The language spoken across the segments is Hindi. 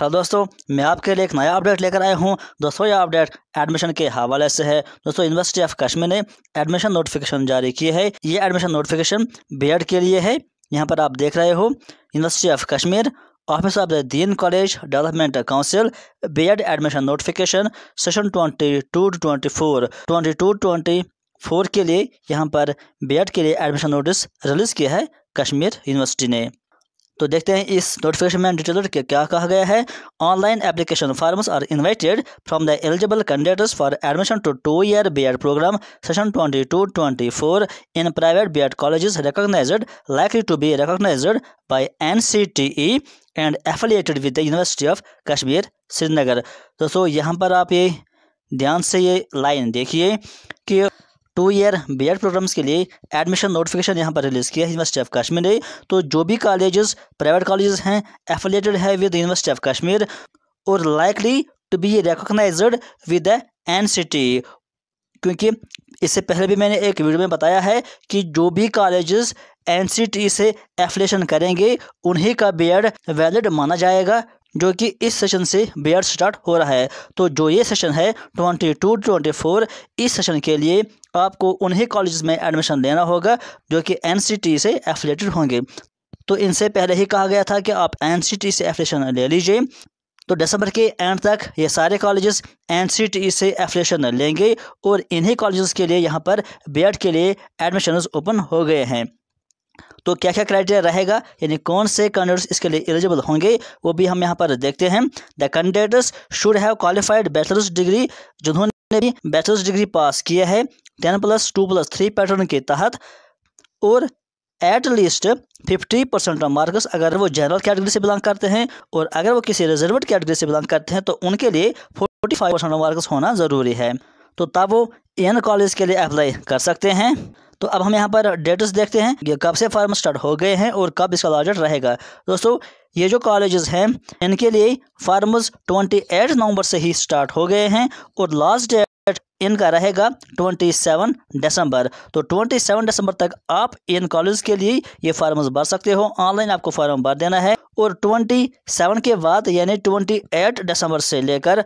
हेलो दोस्तों मैं आपके लिए एक नया अपडेट लेकर आया हूं दोस्तों यह अपडेट एडमिशन के हवाले से है दोस्तों यूनिवर्सिटी ऑफ कश्मीर ने एडमिशन नोटिफिकेशन जारी किए है ये एडमिशन नोटिफिकेशन बीएड के लिए है यहाँ पर आप देख रहे हो university of Kashmir office of the dean college development council B admission notification session twenty two twenty four twenty two twenty four के लिए यहाँ पर बी के लिए एडमिशन नोटिस रिलीज़ किया है कश्मीर यूनिवर्सिटी ने तो देखते हैं इस नोटिफिकेशन में डिटेलर के क्या कहा गया है online application forms are invited from the eligible candidates for admission to two year B program session twenty two twenty four in private B Ed colleges recognised likely to be recognised by N C T E and affiliated with the university of Kashmir Srinagar दोस्तों यहाँ पर आप ये ध्यान से ये लाइन देखिए कि टू ईयर बी प्रोग्राम्स के लिए एडमिशन नोटिफिकेशन यहाँ पर रिलीज़ किया है यूनिवर्सिटी ऑफ कश्मीर ने तो जो भी कॉलेजेस प्राइवेट कॉलेजेस हैं एफिलेटेड है विद यूनिवर्सिटी ऑफ कश्मीर और likely to be recognised with the N क्योंकि इससे पहले भी मैंने एक वीडियो में बताया है कि जो भी कॉलेजेस एनसीटी से एफिलेशन करेंगे उन्हीं का बी वैलिड माना जाएगा जो कि इस सेशन से बेयर स्टार्ट हो रहा है तो जो ये सेशन है ट्वेंटी टू ट्वेंटी फोर इस सेशन के लिए आपको उन्हीं कॉलेज में एडमिशन लेना होगा जो कि एन से एफिलेटेड होंगे तो इनसे पहले ही कहा गया था कि आप एन से एफिलेशन ले लीजिए तो दिसंबर के एंड तक ये सारे कॉलेजेस एन से एफिलेशन लेंगे और इन्हीं कॉलेजेस के लिए यहाँ पर बी के लिए एडमिशन ओपन हो गए हैं तो क्या क्या क्राइटेरिया रहेगा यानी कौन से कैंडिडेट्स इसके लिए एलिजिबल होंगे वो भी हम यहाँ पर देखते हैं the candidates should have qualified bachelors degree जिन्होंने भी बैचलर्स डिग्री पास किया है ten plus two plus three pattern के तहत और at least fifty percent marks अगर वो जनरल कैटेगरी से बिलोंग करते हैं और अगर वो किसी रिजर्व कैटेगरी से बिलोंग करते हैं तो उनके लिए फोर्टी फाइव परसेंट मार्क्स होना ज़रूरी है तो तब वो एन कॉलेज के लिए अप्लाई कर सकते हैं तो अब हम यहाँ पर डेट्स देखते हैं ये कब से फॉर्म स्टार्ट हो गए हैं और कब इसका लास्ट रहेगा दोस्तों ये जो कॉलेजेस हैं इनके लिए फार्मर्स 28 नवंबर से ही स्टार्ट हो गए हैं और लास्ट डेट इनका रहेगा 27 दिसंबर तो 27 दिसंबर तक आप इन कॉलेज के लिए ये फार्म भर सकते हो ऑनलाइन आपको फार्म भर देना है और 27 के बाद यानी 28 दिसंबर से लेकर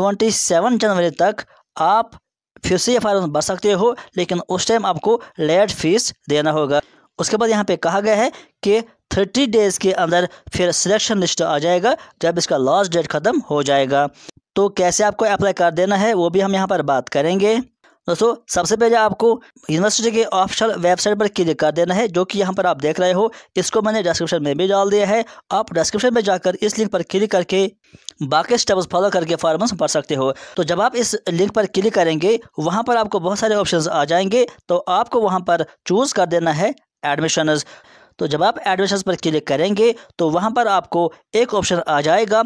27 जनवरी तक आप फिर से एफ भर सकते हो लेकिन उस टाइम आपको लेट फीस देना होगा उसके बाद यहाँ पे कहा गया है कि थर्टी डेज़ के अंदर फिर सिलेक्शन लिस्ट आ जाएगा जब इसका लास्ट डेट ख़त्म हो जाएगा तो कैसे आपको अप्लाई कर देना है वो भी हम यहाँ पर बात करेंगे दोस्तों सबसे पहले आपको यूनिवर्सिटी के ऑफिशियल वेबसाइट पर क्लिक कर देना है जो कि यहाँ पर आप देख रहे हो इसको मैंने डिस्क्रिप्शन में भी डाल दिया है आप डिस्क्रिप्शन में जाकर इस लिंक पर क्लिक करके बाकी स्टेप्स फॉलो करके फॉर्मस भर सकते हो तो जब आप इस लिंक पर क्लिक करेंगे वहाँ पर आपको बहुत सारे ऑप्शन आ जाएंगे तो आपको वहाँ पर चूज़ कर देना है एडमिशनज तो जब आप एडमिशन पर क्लिक करेंगे तो वहाँ पर आपको एक ऑप्शन आ जाएगा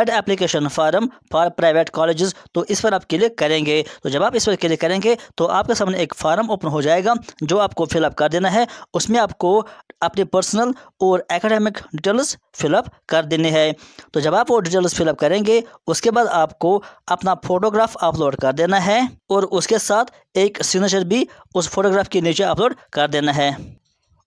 Ed application form for private colleges तो इस पर आप क्लिक करेंगे तो जब आप इस पर क्लिक करेंगे तो आपके सामने एक फार्म ओपन हो जाएगा जो आपको फिलअप कर देना है उसमें आपको अपने पर्सनल और एकेडमिक डिटेल्स फिलअप कर देने हैं तो जब आप वो डिटेल्स फिलअप करेंगे उसके बाद आपको अपना फोटोग्राफ अपलोड कर देना है और उसके साथ एक सिग्नेचर भी उस फोटोग्राफ के नीचे अपलोड कर देना है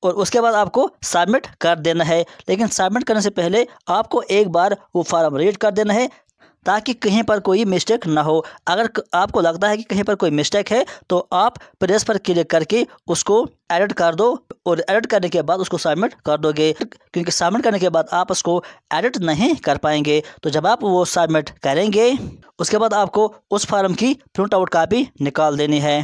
और उसके बाद आपको सबमिट कर देना है लेकिन सबमिट करने से पहले आपको एक बार वो फार्म रीड कर देना है ताकि कहीं पर कोई मिस्टेक ना हो अगर आपको लगता है कि कहीं पर कोई मिस्टेक है तो आप प्रेस पर क्लिक करके उसको एडिट कर दो और एडिट करने के बाद उसको सबमिट कर दोगे क्योंकि सबमिट करने के बाद आप उसको एडिट नहीं कर पाएंगे तो जब आप वो सबमिट करेंगे उसके बाद आपको उस फार्म की प्रिंट आउट कापी निकाल देनी है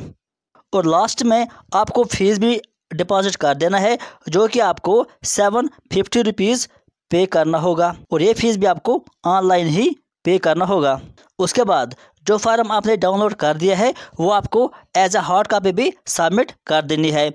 और लास्ट में आपको फीस भी डिपॉजिट कर देना है जो कि आपको सेवन फिफ्टी रुपीज़ पे करना होगा और ये फ़ीस भी आपको ऑनलाइन ही पे करना होगा उसके बाद जो फार्म आपने डाउनलोड कर दिया है वो आपको एज ए हार्ड कापी भी सबमिट कर देनी है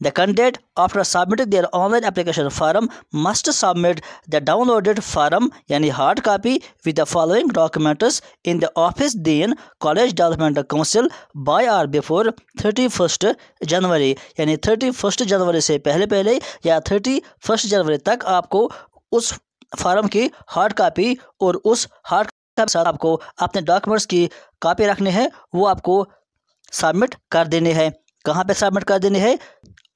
The candidate, after submitting their online application form, must submit the downloaded form, yani hard copy, with the following documents in the office dean College Development Council by or before 31st january yani 31st january se pehle pehle ya 31st january tak aapko us form ki hard copy aur us hard copy sath aapko apne documents ki copy rakhne रखनी wo aapko submit kar dene देने कहाँ पे सबमिट कर देनी है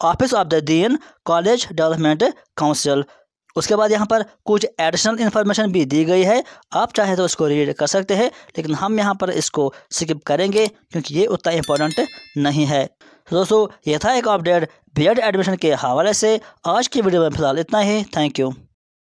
office of the dean college development council उसके बाद यहाँ पर कुछ एडिशनल इन्फॉर्मेशन भी दी गई है आप चाहे तो इसको रीड कर सकते हैं लेकिन हम यहाँ पर इसको स्किप करेंगे क्योंकि ये उतना इम्पोर्टेंट नहीं है दोस्तों ये था एक अपडेट बी एडमिशन के हवाले से आज की वीडियो में फिलहाल इतना ही थैंक यू